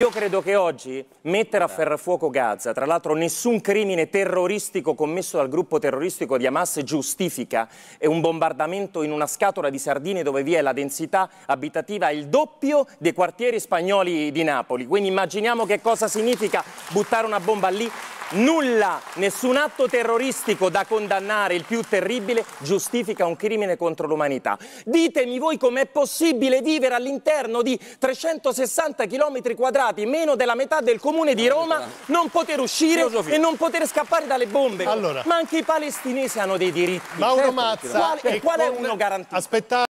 Io credo che oggi mettere a fuoco Gaza, tra l'altro nessun crimine terroristico commesso dal gruppo terroristico di Hamas giustifica, un bombardamento in una scatola di sardine dove vi è la densità abitativa il doppio dei quartieri spagnoli di Napoli. Quindi immaginiamo che cosa significa buttare una bomba lì Nulla, nessun atto terroristico da condannare, il più terribile, giustifica un crimine contro l'umanità. Ditemi voi com'è possibile vivere all'interno di 360 km quadrati, meno della metà del comune di Roma, non poter uscire Filosofia. e non poter scappare dalle bombe. Allora. Ma anche i palestinesi hanno dei diritti. Mauro certo, Mazza. e ecco, qual con... è uno garantito? Aspettate.